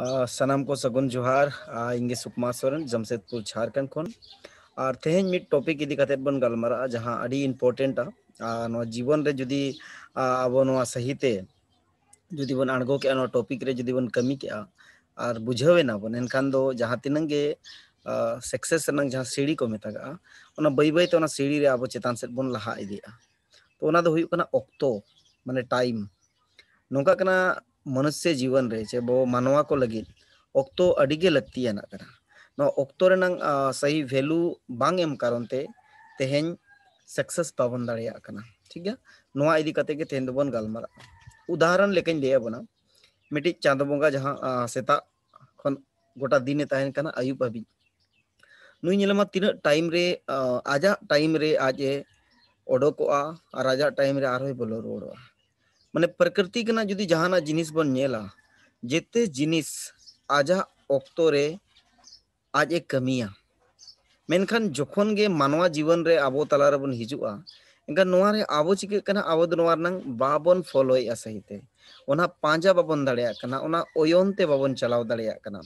सनाम को सगुन जुहार इंगे सुकमा सोरेन जमशेदपुर झारखंड खन और तेहे मिट टॉपिक इदी खातिर बन गलमारा जहाँ अडी इंपोर्टेंट आ जीवन रे अब आबो नो सहीते जदी बन अणगो के नो टॉपिक रे जदी बन कमी के आर बुझवे ना बन एनखान दो जहां तिनंगे सक्सेस नंग जहां सीढ़ी को मेतागा ओना बई बई तो ना सीढ़ी रे आबो चेतान से बन लहा इदी तो ओना दो होयो कना ओक्तो माने टाइम नोका कना मनुष्य जीवन रहे छे वो मानवा को लगी ओक्तो अड़ीगे लगती है ना करा नो ओक्तो रेनंग सही वैल्यू बांग एम कारण ते तेहेन सक्सेस पावन दाड़िया कना ठीक है ना इदी कते के तेहेन दोबन गलमारा उदाहरण लेकिन लिया बना मिट्टी चांद बोंगा जहाँ सेता खन गोटा दिन तहन कना अयुब हबी नुई नेलमा तिना टाइम रे आजा टाइम रे आजे ओडोकोआ और आजा टाइम रे आरोही बोलो रोड़वा ᱢᱟᱱᱮ ᱯᱨᱟᱠᱨᱤᱛᱤᱠ ᱨᱮᱱᱟᱜ ᱡᱩᱫᱤ ᱡᱟᱦᱟᱱᱟᱜ ᱡᱤᱱᱤᱥ ᱵᱚᱱ ᱧᱮᱞᱟ ᱡᱮᱛᱮ ᱡᱤᱱᱤᱥ ᱟᱡᱟᱜ ᱚᱠᱛᱚ ᱨᱮ ᱟᱡ ᱮ ᱠᱟᱹᱢᱤᱭᱟ ᱢᱮᱱᱠᱷᱟᱱ ᱡᱚᱠᱷᱚᱱ ᱜᱮ ᱢᱟᱱᱣᱟ ᱡᱤᱵᱚᱱ ᱨᱮ ᱟᱵᱚ ᱛᱟᱞᱟ ᱨᱮᱵᱚᱱ ᱦᱤᱡᱩᱜᱼᱟ ᱮᱱᱠᱷᱟᱱ ᱱᱚᱣᱟ ᱨᱮ ᱟᱵᱚ ᱪᱤᱠᱟᱹᱜ ᱠᱟᱱᱟ ᱟᱵᱚ ᱫᱚ ᱱᱚᱣᱟ ᱨᱮᱱᱟᱝ ᱵᱟᱵᱚᱱ ᱯᱷᱚᱞᱳᱭᱮᱜᱼᱟ ᱥᱟᱹᱦᱤᱛᱮ ᱚᱱᱟ ᱯᱟᱸᱡᱟ ᱵᱟᱵᱚᱱ ᱫᱟᱲᱮᱭᱟᱜ ᱠᱟᱱᱟ ᱚᱱᱟ ᱚᱭᱚᱱ ᱛᱮ ᱵᱟᱵᱚᱱ ᱪᱟᱞᱟᱣ ᱫᱟᱲᱮᱭᱟᱜ ᱠᱟᱱᱟ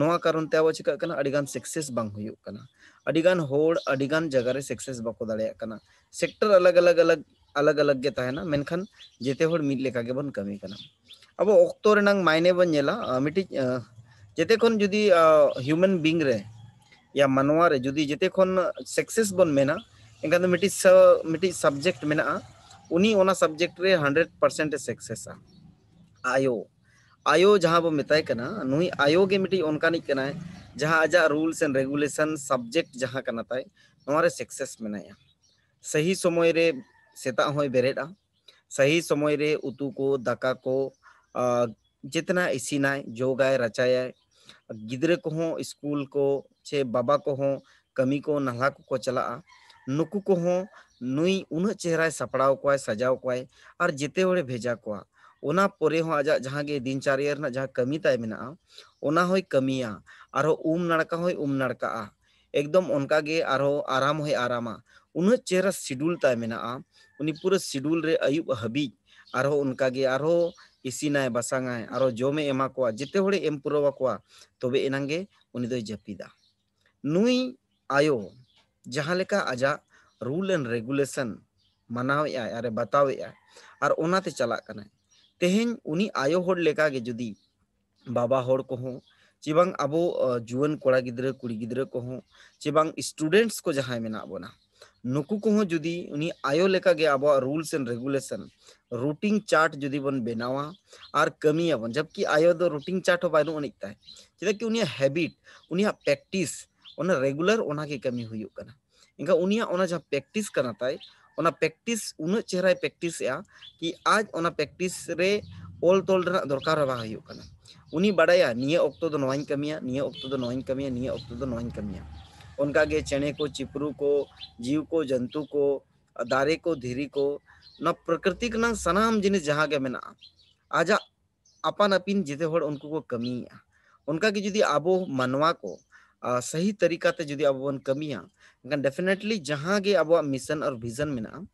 ᱱᱚᱣᱟ ᱠᱟᱨᱚᱱ ᱛᱮ ᱟᱵᱚ ᱪᱤᱠᱟᱹᱜ ᱠᱟᱱᱟ ᱟᱹᱰᱤᱜᱟᱱ ᱥᱟᱠᱥᱮᱥ ᱵᱟᱝ ᱦᱩᱭᱩᱜ ᱠᱟᱱᱟ ᱟᱹᱰᱤᱜᱟᱱ ᱦᱚᱲ ᱟᱹᱰᱤᱜᱟᱱ ᱡᱟᱭᱜᱟ ᱨᱮ ᱥᱟᱠᱥᱮᱥ ᱵᱟᱠᱚ ᱫᱟᱲᱮᱭᱟᱜ ᱠᱟᱱᱟ ᱥᱮᱠᱴᱚᱨ ᱟᱞᱟᱜ ᱟᱞᱟᱜ ᱟᱞᱟᱜ अलग अलग ᱜᱮ तहना मेखान ᱡᱮᱛᱮ ᱦᱚᱲ ᱢᱤᱫ ᱞᱮᱠᱟ ᱜᱮᱵᱚᱱ ᱠᱟᱹᱢᱤ ᱠᱟᱱᱟ ᱟᱵᱚ ᱚᱠᱛᱚ ᱨᱮᱱᱟᱝ ᱢᱟᱭᱱᱮ ᱵᱚᱱ ᱧᱮᱞᱟ ᱢᱤᱫᱴᱤᱡ ᱡᱮᱛᱮ ᱠᱷᱚᱱ ᱡᱩᱫᱤ या मानवा रे जुदी जेते खन सक्सेस बन मेना एंका मिट्टी तो मिटी स मिटी सब्जेक्ट मेना उनी ओना सब्जेक्ट रे 100% सक्सेस आ आयो आयो जहाँ बो मिताय कना नुई आयो गे मिट्टी ओनका नि कना जहां आजा रूल्स एंड रेगुलेशन सब्जेक्ट जहाँ कना ताय नोरे सक्सेस मेना सही समय रे सेता हों बेरेद सही समय रे उतु को दाका को जितना इसीना जोगाय रचाय गिद्र को हों स्कूल को चे बाबा को हों कमी को नहला को चला नुकु को हों नुई उन चेहरा सपड़ाव को सजाव को और जिते वे भेजा को ओना परे हों आजा जहां के दिनचर्या रना जहां कमी ताय मेना ओना होय कमिया आरो उम नड़का होय उम नड़का एकदम उनका गे आरो आराम होय आरामा उन्हें चेहरा शेड्यूल ताय पूरा उन्हीं अयुब हबीज और उनका गे आरो इसीनाय बसांगाय और जमे एमा को जिते होड़े एम पुरवा को तो तब एनांगे उनी दोय तो जपीदा आयो जहां लेका आजा रूल एंड रेगुलेशन मनावे आय अरे बतावे और ओनाते चला कने तेहेन उनी आयो होड़ लेका गे जुदी बाबा होड़ को हो चिबांग अबो जुवन कोड़ा गिदरे कुड़ी गिदरे को हो चिबांग स्टूडेंट्स को जहां मेना बोना नुकु जुदी उनी आयो लेका गे अब rules and regulation routine chart जुदी बन बनावा और कमी बन जबकि आयो दो रूटीन चार्ट हो बायनु अनिकता है चेदा कि उनिया हैबिट उनिया प्रैक्टिस ओना रेगुलर ओना के कमी हुयु कना इनका उनिया ओना जा प्रैक्टिस करना ताय ओना प्रैक्टिस उन चेहरा प्रैक्टिस या कि आज ओना प्रैक्टिस रे ओल तोल रना दरकार बा हुयु कना उनी बड़ाया निये ओक्तो दो नोइन कमिया निये ओक्तो दो कमिया निये ओक्तो दो कमिया उनका के चने को चिपरू को जीव को जंतु को दारे को धीरी को न प्रकृति ना सनाम जिनिस जहाँ के मेना आजा अपन अपिन जिते हो उनको को कमी है उनका की जुदी आबो मनवा को आ, सही तरीका ते जुदी अब बन कमिया डेफिनेटली जहाँ के अब मिशन और विजन मेना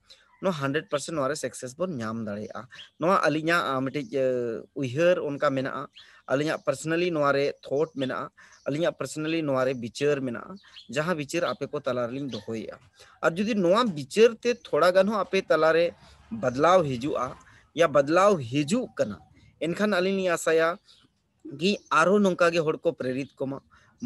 नो हंड्रेड परसेंट सक्सेस बन नाम दड़ा अली मिट्टी उहर उनका मेना अली पर्सनली नवारे थॉट मेना अली पर्सनली नवारे विचार मेना जहाँ विचार आपे को तलारलिम दोहोया और जुदी नवा विचार ते थोड़ा गन हो आपे तलारे बदलाव हिजुआ या बदलाव हिजु एनखान अली आशाया कि आरो नोंका को प्रेरित कोमा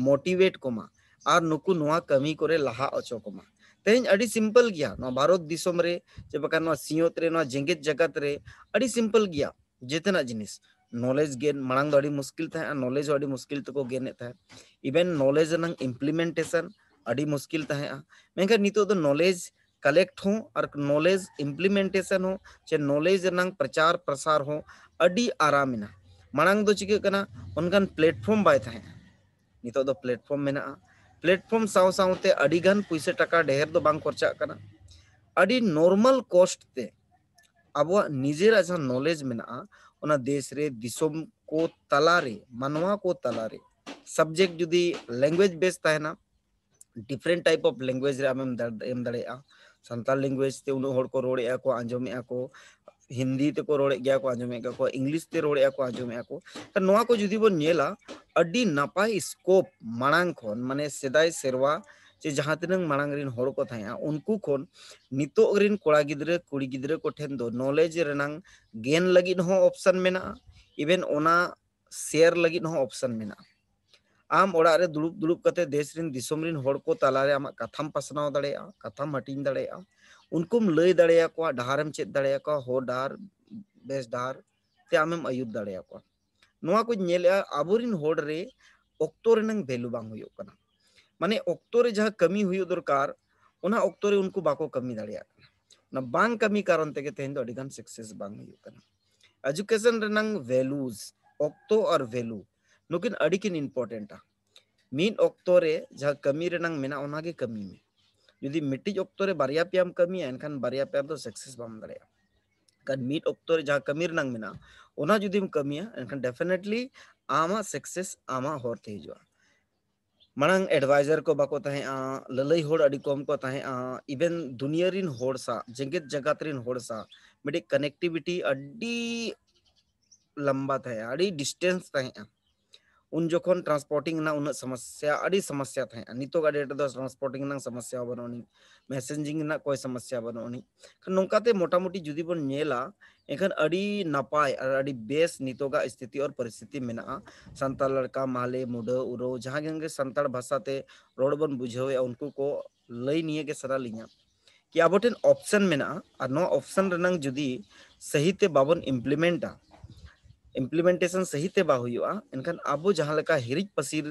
मोटिवेट कोमा और नुकु नवा कमी को लहा अचो कोमा तेज अड़ी सिंपल गया ना भारत दिसम रे जे बका ना सियोत रे ना जेंगेत जगत रे अड़ी सिंपल गया जितना जिनिस नॉलेज गेन मांग मुश्किल था नॉलेज मुस्किल तक गेन इवेन नॉलेज इम्प्लीमेंटेशन मुश्किल मेखान नित नॉलेज कलेक्ट हो और नॉलेज इम्प्लीमेंटेशन हो चे नॉलेज प्रचार प्रसार हो अड़ी आराम मांग तो चिकान उनका प्लेटफॉर्म बै नित प्लेटफॉर्म में प्लेटफॉर्म हाँ। साव सावते अड़ी गन पैसा टाका ढेर तो बांग खर्चा करना अड़ी नॉर्मल कॉस्ट ते अब निजेरा जहाँ नॉलेज में हाँ। देश ᱚᱱᱟ ᱫᱮᱥ ᱨᱮ ᱫᱤᱥᱚᱢ ᱠᱚ ᱛᱟᱞᱟᱨᱮ ᱢᱟᱱᱣᱟ ᱠᱚ ᱛᱟᱞᱟᱨᱮ ᱥᱟᱵᱡᱮᱠᱴ ᱡᱩᱫᱤ ᱞᱮᱝᱜᱩᱭᱮᱡ ᱵᱮᱥ ना डिफरेंट टाइप ऑफ लैंग्वेज रे आमेम एम दड़ेआ संताल लैंग्वेज ते उनो होड़ को रोड़ेआ को आंजोमेआ को हिंदी ते को रोड़े गया को आंजोमेआ को इंग्लिश ते रोड़ेआ को आंजोमेआ को त नोआ को जुदी बो नेला अड्डी नपाई स्कोप माणांग माने सेदाय सेरवा ᱥᱮ ᱡᱟᱦᱟᱸ ᱛᱤᱱᱟᱹᱝ ᱢᱟᱲᱟᱝ ᱨᱮᱱ ᱦᱚᱲ ᱠᱚ ᱛᱟᱦᱮᱸᱜᱼᱟ ᱩᱱᱠᱩ ᱠᱷᱚᱱ ᱱᱤᱛᱚᱜ ᱨᱮᱱ ᱠᱚᱲᱟ ᱜᱤᱫᱽᱨᱟᱹ ᱠᱩᱲᱤ ᱜᱤᱫᱽᱨᱟᱹ ᱠᱚᱴᱷᱮᱱ ᱫᱚ ᱱᱚᱞᱮᱡᱽ ᱨᱮᱱᱟᱝ ᱜᱮᱱ ᱞᱟᱹᱜᱤᱫ ᱦᱚᱸ ᱚᱯᱥᱚᱱ ᱢᱮᱱᱟᱜᱼᱟ ᱤᱵᱷᱮᱱ ᱚᱱᱟ ᱥᱮᱭᱟᱨ ᱞᱟᱹᱜᱤᱫ ᱦᱚᱸ ᱚᱯᱥᱚᱱ ᱢᱮᱱᱟᱜᱼᱟ ᱟᱢ ᱚᱲᱟᱜ ᱨᱮ ᱫᱩᱲᱩᱵ ᱫᱩᱲᱩᱵ ᱠᱟᱛᱮ ᱫᱮᱥ ᱨᱮᱱ ᱫᱤᱥᱚᱢ ᱨᱮᱱ ᱦᱚᱲ ᱠᱚ ᱛᱟᱞᱟᱨᱮ ᱟᱢᱟᱜ ᱠᱟᱛᱷᱟᱢ ᱯᱟᱥᱱᱟᱣ ᱫᱟᱲᱮᱭᱟᱜᱼᱟ ᱠᱟᱛᱷᱟᱢ ᱦᱟᱹᱴᱤᱧ ᱫᱟᱲᱮᱭᱟᱜᱼᱟ ᱩᱱᱠᱩᱢ ᱞᱟᱹᱭ ᱫᱟᱲᱮᱭᱟᱠᱚᱣᱟ ᱰᱟᱦᱟᱨᱮᱢ ᱪᱮᱫ ᱫᱟᱲᱮᱭᱟᱠᱚᱣᱟ ᱦᱚᱨ ᱰᱟᱦᱟᱨ ᱵᱮᱥ ᱰᱟᱦᱟᱨ ᱛᱮ ᱟᱢᱮᱢ ᱟᱹᱭᱩᱨ ᱫᱟᱲᱮᱭᱟᱠᱚᱣᱟ ᱱᱚᱣᱟ ᱠᱚᱧ ᱧᱮᱞᱮᱜᱼᱟ ᱟᱵᱚᱨᱮᱱ ᱦᱚᱲ ᱨᱮ ᱚᱠᱛᱚ ᱨᱮᱱᱟᱝ ᱵᱷᱮᱞᱩ ᱵᱟᱝ ᱦᱩᱭᱩᱜ ᱠᱟᱱᱟ ᱢᱟᱱᱮ ᱚᱠᱛᱚ ᱨᱮ ᱡᱟᱦᱟᱸ ᱠᱟᱹᱢᱤ ᱦᱩᱭᱩᱜ ᱫᱚᱨᱠᱟᱨ ᱚᱱᱟ ᱚᱠᱛᱚ ᱨᱮ ᱩᱱᱠᱩ ᱵᱟᱠᱚ ᱠᱟᱹᱢᱤ ᱫᱟᱲᱮᱭᱟᱜ ना ᱚᱱᱟ कमी कारण ते के ᱛᱮᱦᱮᱧ ᱫᱚ ᱟᱹᱰᱤᱜᱟᱱ ᱥᱟᱠᱥᱮᱥ ᱵᱟᱝ ᱦᱩᱭᱩᱜ ᱠᱟᱱᱟ एजुकेशन रनंग वैल्यूज ओक्तो और वैल्यू नुकिन अड़किन इम्पोर्टेंट मीन ओक्तो रे जहाँ कमी रनंग मेना ओना के कमी में यदि मिट्टी ओक्तो रे बारिया पियाम कमी है इनखान बारिया पियाम तो सक्सेस बाम दड़े कारण मीट ओक्तो रे जहाँ कमी रनंग मेना ओना कमी है इनखान डेफिनेटली आमा सक्सेस आमा होते हिजुआ मांग एडवाइजर को बाको तहे आ ललई होड़ अडी कोम को तहे दुनिया रिन सा जंगत जगत रिन होड़ सा मिटे कनेक्टिविटी अड्डी लंबा थे डिस्टेंस थे आ उन जोखन ट्रांसपोर्टिंग ना उन्नत समस्या अड़ी समस्या थे नितो डेट ट्रांसपोर्टिंग समस्या बनोनी मैसेजिंग ना कोई समस्या बनोनी खन नुका जुदी बन नेला एखन अड़ी नपाय और अड़ी बेस नितो स्थिति और परिस्थिति में ना लड़का माले मुड़ उरो जहाँ गंगे भाषा ते रोड बन बुझे उनको को लई नहीं के लिया कि अब ऑप्शन में ना ऑप्शन जुदी सही ते बाबन इम्प्लीमेंटा इम्प्लीमेंटेशन सही ते बान अब जहाँ हिरीज पसीर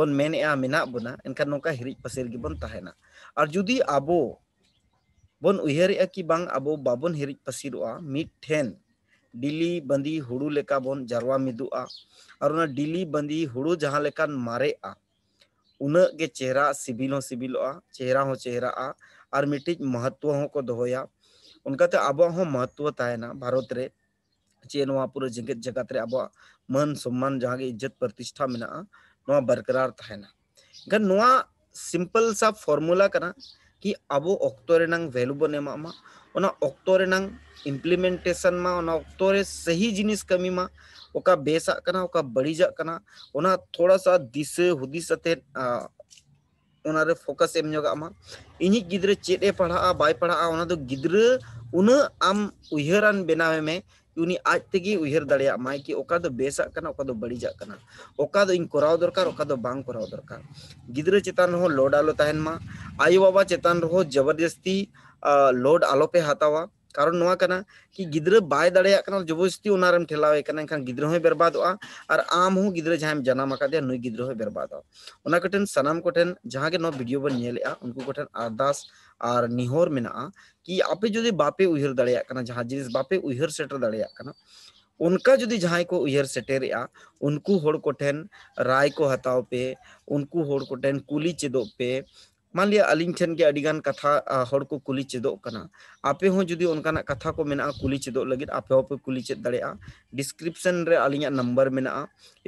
बन मन मना बोना एन नौका हिरीज पसीर गेबना और जुदी अब बन उहर कि अब बाबन हिरीज पसीर मीठेन डिली बंदी हूड़ू लेका बन जारवा मिदुआ और डिली बंदी हूड़ू जहाँ लेकान मारे उनगे चेहरा सिबिल सिबिल चेहरा हो चेहरा आ, और मिट्टी महत्व को दोया उनका अब तो महत्व तहना भारत में पूरे जेगेद जगत अब मान सम्मान जहाँ इज्जत प्रतिष्ठा मे बरकरार सिंपल सा फॉर्मूला करना कि अब अक्त वैल्यू बन अक्तो इम्प्लीमेंटेशन में अक्तरे सही जिनिस कमी मा ओका बेसा करना ओका बड़ीजा करना ओना थोड़ा सा दिस हुदी सते ओना रे फोकस एम जगा मा इनी गिद्र चेटे पढ़ा आ बाई पढ़ा आ ओना तो गिद्र उन आम उहरन बनावे में ᱩᱱᱤ ᱟᱡ ᱛᱮᱜᱮ ᱩᱭᱦᱟᱹᱨ ᱫᱟᱲᱮᱭᱟᱜ ᱢᱟᱭ ᱠᱤ ᱚᱠᱟ ᱫᱚ ᱵᱮᱥᱟᱜ ᱠᱟᱱᱟ ᱚᱠᱟ ᱫᱚ ᱵᱟᱹᱲᱤᱡᱟᱜ ᱠᱟᱱᱟ ᱚᱠᱟ ᱫᱚ ᱤᱧ ᱠᱚᱨᱟᱣ ᱫᱚᱨᱠᱟᱨ ᱚᱠᱟ ᱫᱚ ᱵᱟᱝ ᱠᱚᱨᱟᱣ ᱫᱚᱨᱠᱟᱨ ᱜᱤᱫᱽᱨᱟᱹ ᱪᱮᱛᱟᱱ ᱨᱮᱦᱚᱸ ᱞᱳᱰ ᱟᱞᱚ ᱛᱟᱦᱮᱱ ᱢᱟ ᱟᱭᱳ ᱵᱟᱵᱟ ᱪᱮᱛᱟᱱ ᱨᱮᱦᱚᱸ ᱡᱚᱵᱚᱨᱫᱚᱥᱛᱤ ᱞᱳᱰ ᱟᱞᱚᱯᱮ ᱦᱟᱛᱟᱣᱟ कारण नवा कना कि गिद्र बाय दड़ेया जबरदस्ती ठेलावे कना एखन गिद्र और आम हो गिद्र जाम जन्म आकादे नुई गिद्र होय बर्बादवा उना कठन सनाम कोठन जहां के वीडियो बन उनको कोठन अरदास और निहोर मेना कि आप जो बापे उहर दाड़ा कना जहां जिनिस बापे उहर सेटर दाड़ा उनका जो जहां को उहर सेटेरिया उनको होड़ कोठेन राय को हताओ पे उनको होड़ कोठेन कुली चेदपे मान लिया अली ठन के अगर कथा हर को कुली चेदना आपे हों जी उनका कथा को मेरा कुली चेद लगे आपे हों कुली चेद दड़ा डिस्क्रिप्शन रे अली नंबर मे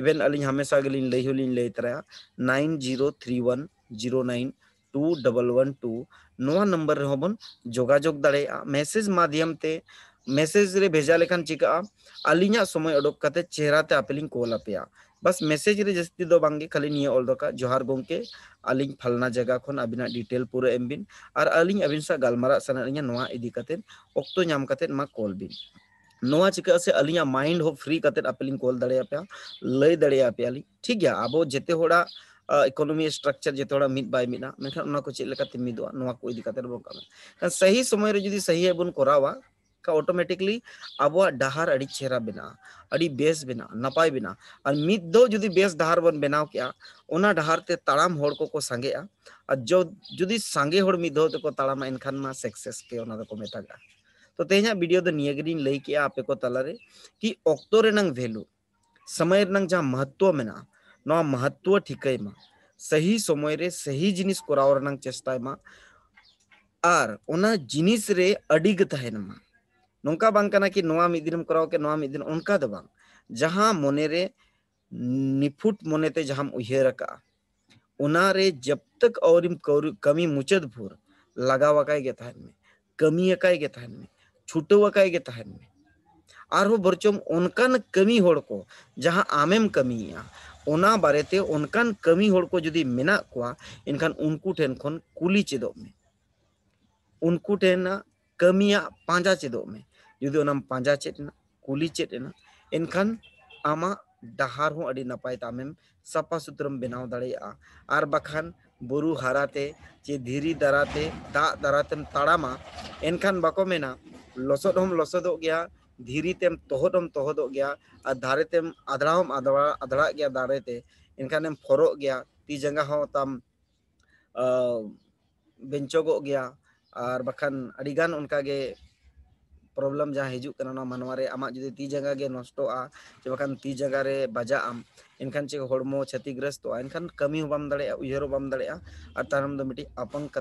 इवन अली हमेशा गली लई हो लई nine zero three one zero nine two double one two नवा नंबर रे बन जोगाजोग दड़ा माध्यम से मैसेज रे भेजा लेखान चिका अली समय उडोक चेहरा ते आपे लिंग कॉल आपे बस मेसेज जस्ती दो बांगे खाली निये ऑल दका जोहार गोंके अलिंग फलना जगह अभी अबिना डिटेल पुरे एमबिन आर अलिंग अबिन सा गालमारा सना निया नोआ इदी कतेन ओक्तो न्याम कतेन मा कॉल बिन नोआ चिका से अलिंग माइंड हो फ्री कतेन अपलिंग कॉल दड़े आपे लय दड़े आपे अली ठीक या अबो जेते होड़ा इकोनॉमी स्ट्रक्चर जेते होड़ा मिड बाय मिना मेखन ना को चेलका तिमी दो नोआ को इदी कतेन बोका सही समय रे जदी सही है बुन करावा ऑटोमेटिकली अब डहार अड़ी चेहरा बिना अड़ी बेस बना नपाय बिना और मित दो जुदी बेस डहार बन बनाव क्या उना डहार ते ताड़ाम होड़ को को संगे आ और जो जुदी संगे होड़ मित दो ते को ताड़ाम इनखान मा सक्सेस के उना दो को मेता गा तो तेज वीडियो तो नियगरीन लई किया आपे को तला रे कि ओक्तो नंग वेलू समय नंग जा महत्व ना नवा महत्व ठिकै मा सही समय रे सही जिनिस कोरावर नंग चेष्टाय मा आर उना जिनिस रे अडिग तहन मा ᱱᱚᱝᱠᱟ ᱵᱟᱝ ᱠᱟᱱᱟ ᱠᱤ ᱱᱚᱣᱟ ᱢᱤᱫ ᱠᱚᱨᱟᱣ ᱠᱮ ᱱᱚᱣᱟ ᱚᱱᱠᱟ ᱫᱚ ᱵᱟᱝ ᱡᱟᱦᱟᱸ ᱢᱚᱱᱮᱨᱮ निफुट मोने ते का उनारे जब तक और कमी मुचद भूर लगावा काय में कमी काय गे तहन में छुटवा में आर हो बरचम उनकन कमी होड़ को जहां आमेम कमीया ओना बारेते उनकन कमी होड़ को जुदी मेना कोआ इनखान उनको ठेन खन कुली चेदो में उनको ठेन कमिया पांजा चेदो में जुदीम पाजा चेना कुली चेटना एनखान आम डर नपाय तमें साफा सुथरम बनाव दखान बु हाराते चे धीरी दाराते दा दाराते तड़ामा एनखान बाको मेना लसद हम लसद गया धीरी तेम तहद हम तहद गया और दारे तेम आदड़ा हम आदड़ा गया दारे ते एनखानम फरग गया ती जंगा हम तम बेचोग गया और बखान अगान उनका प्रब्लम जहाँ हजुना मानवारे आम जुदी ती जंगा नष्ट चे बाखान ती जंगा बाजा आम इनखान चे हम छतिग्रस्त इनखान कमी बम दहर बम दाम आपंग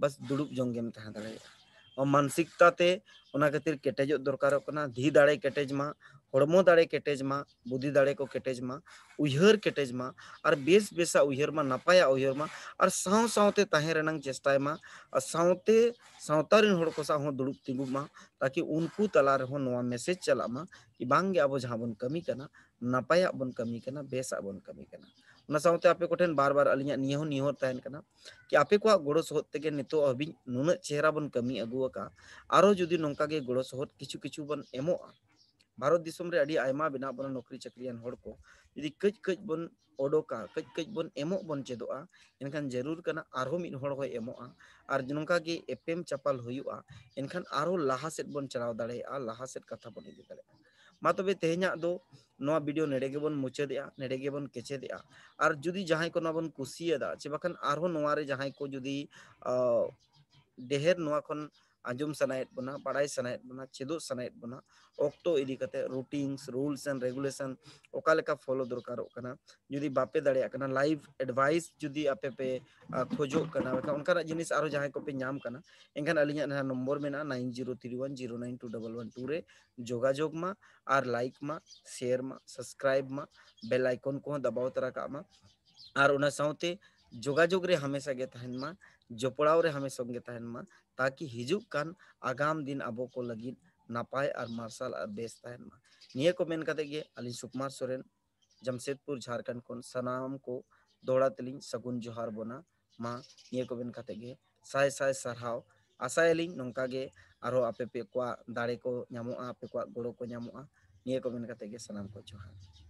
बस दुड़ जंगेम तहत दानसिकता खातिर केटेज दरकार धी दाड़े केटेज में ᱦᱚᱲᱢᱚ ᱫᱟᱲᱮ ᱠᱮᱴᱮᱡ ᱢᱟ ᱵᱩᱫᱷᱤ ᱫᱟᱲᱮ ᱠᱚ ᱠᱮᱴᱮᱡ ᱢᱟ ᱩᱭᱦᱟᱹᱨ ᱠᱮᱴᱮᱡ ᱢᱟ ᱟᱨ ᱵᱮᱥ ᱵᱮᱥᱟ ᱩᱭᱦᱟᱹᱨ ᱢᱟ ᱱᱟᱯᱟᱭᱟ ᱩᱭᱦᱟᱹᱨ ᱢᱟ ᱟᱨ ᱥᱟᱶ ᱥᱟᱶᱛᱮ ᱛᱟᱦᱮᱸ ᱨᱮᱱᱟᱝ ᱪᱮᱥᱴᱟᱭ ᱢᱟ ᱟᱨ ᱥᱟᱶᱛᱮ ᱥᱟᱶᱛᱟ ᱨᱮᱱ ᱦᱚᱲ ᱠᱚ ᱥᱟᱶ ᱦᱚᱸ ᱫᱩᱲᱩᱵ ᱛᱤᱸᱜᱩ ᱢᱟ ᱛᱟᱠᱤ ᱩᱱᱠᱩ ᱛᱟᱞᱟ ᱨᱮᱦᱚᱸ ᱱᱚᱣᱟ ᱢᱮᱥᱮᱡ ᱪᱟᱞᱟᱜ ᱢᱟ ᱠᱤ ᱵᱟᱝᱜᱮ ᱟᱵᱚ ᱡᱟᱦᱟᱸ ᱵᱚᱱ ᱠᱟᱹᱢᱤ ᱠᱟᱱᱟ ᱱᱟᱯᱟᱭᱟᱜ ᱵᱚᱱ ᱠᱟᱹᱢᱤ ᱠᱟᱱᱟ ᱵᱮᱥᱟᱜ ᱵᱚᱱ ᱠᱟᱹᱢᱤ ᱠᱟᱱᱟ ᱚᱱᱟ ᱥᱟᱶᱛᱮ ᱟᱯᱮ ᱠᱚᱴᱷᱮᱱ ᱵᱟᱨ ᱵᱟᱨ ᱟᱹᱞᱤᱧᱟᱜ ᱱᱤᱭᱟᱹ ᱦᱚᱸ ᱱᱤᱭᱟᱹ ᱛᱟᱦᱮᱱ ᱠᱟᱱᱟ ᱠᱤ ᱟᱯᱮ ᱠᱚᱣᱟᱜ ᱜᱚᱲᱚ ᱥᱚᱦᱚᱫ ᱛᱮᱜᱮ ᱱᱤᱛᱚᱜ ᱦᱟᱹᱵᱤᱡ ᱱᱩᱱᱟᱹᱜ ᱪᱮᱦᱨᱟ ᱵᱚᱱ ᱠᱟᱹᱢᱤ ᱟᱹᱜᱩ ᱟᱠᱟᱫ ᱟᱨᱚ ᱡᱩᱫᱤ ᱱᱚᱝᱠᱟ ᱜᱮ ᱜᱚᱲᱚ ᱥᱚᱦᱚᱫ ᱠᱤᱪᱷᱩ ᱠᱤᱪᱷᱩ ᱵᱚᱱ ᱮᱢᱚᱜᱼᱟ ᱵᱷᱟᱨᱚᱛ ᱫᱤᱥᱚᱢ ᱨᱮ ᱟᱹᱰᱤ ᱟᱭᱢᱟ ᱵᱮᱱᱟᱜ ᱵᱚᱱᱟ ᱱᱚᱠᱨᱤ ᱪᱟᱹᱠᱨᱤᱭᱟᱱ ᱦᱚᱲ ᱠᱚ ᱡᱩᱫᱤ ᱠᱟᱹᱡ ᱠᱟᱹᱡ ᱵᱚᱱ ᱚᱰᱚᱠᱟ ᱠᱟᱹᱡ ᱠᱟᱹᱡ ᱵᱚᱱ ᱮᱢᱚᱜ ᱵᱚᱱ ᱪᱮᱫᱚᱜᱼᱟ ᱮᱱᱠᱷᱟᱱ ᱡᱟᱹᱨᱩᱨ ᱠᱟᱱᱟ ᱟᱨᱦᱚᱸ ᱢᱤᱫ ᱦᱚᱲ ᱦᱚᱸ ᱮᱢᱚᱜᱼᱟ ᱟᱨ ᱱᱚᱝᱠᱟ ᱜᱮ ᱮᱯᱮᱢ ᱪᱟᱯᱟᱞ ᱦᱩᱭᱩᱜᱼᱟ ᱮᱱᱠᱷᱟᱱ ᱟᱨᱦᱚᱸ ᱞᱟᱦᱟ ᱥᱮᱫ ᱵᱚᱱ ᱪᱟᱞᱟᱣ ᱫᱟᱲᱮᱭᱟᱜᱼᱟ ᱞᱟᱦᱟ ᱥᱮᱫ ᱠᱟᱛᱷᱟ ᱵᱚᱱ ᱤᱫᱤ ᱫᱟᱲᱮᱭᱟᱜᱼᱟ ᱢᱟ ᱛᱚᱵᱮ ᱛᱮᱦᱮᱧᱟᱜ ᱫᱚ ᱱᱚᱣᱟ ᱵᱤᱰᱤᱭᱳ ᱱᱮᱰᱮ ᱜᱮᱵᱚᱱ ᱢᱩᱪᱟᱹᱫᱮᱜᱼᱟ ᱱᱮᱰᱮ ᱜᱮᱵᱚᱱ ᱠᱮᱪᱮᱫᱮᱜᱼᱟ ᱟᱨ ᱡᱩᱫᱤ ᱡᱟᱦᱟᱸᱭ ᱠᱚ ᱱᱚᱣᱟ ᱵᱚᱱ ᱠᱩᱥᱤᱭᱟᱫᱟ ᱪᱮ ᱵᱟᱠᱷᱟᱱ ᱟᱨᱦᱚᱸ ᱱᱚᱣᱟ ᱨᱮ ᱡᱟᱦᱟᱸᱭ ᱠᱚ ᱡᱩᱫᱤ ᱰᱷᱮᱨ ᱱᱚᱣᱟ ᱠᱷᱚᱱ आजम सनाइट बना बड़ा सनाइट बना चेदो सनाइट बना ओक्टो इदी कते रूटिंग्स रूल्स एंड रेगुलेशन ओका लेका फॉलो दरकार ओकना जुदी बापे दड़े कना लाइव एडवाइस जुदी आपे पे खोजो कना का उनका जिनिस आरो जाहे को पे नाम कना एंगन अलिया ना नंबर में ना 9031092112 रे जोगाजोग मा आर लाइक मा शेयर मा सब्सक्राइब मा बेल आइकन को दबाव तरह का जोाजोग हमेशा के थान मा जोपड़ाव रे हमें संगे तहन मा ताकि हिजुक कान आगाम दिन अबो को लगी नापाय और मार्शल और बेस तहन मा निये को मेन कते गे अली सुकुमार सोरेन जमशेदपुर झारखंड को सनाम को दौड़ा तलिंग सगुन जोहार बोना मा निये को मेन कते गे साय साय सरहाव आशा अली नोंका गे आरो आपे पे को दाड़े को ᱧᱟᱢᱚᱜᱼᱟ ᱟᱯᱮ ᱠᱚᱣᱟᱜ ᱜᱚᱲᱚ ᱠᱚ ᱧᱟᱢᱚᱜᱼᱟ निये को मेन ᱠᱟᱛᱮ गे सनाम को जोहार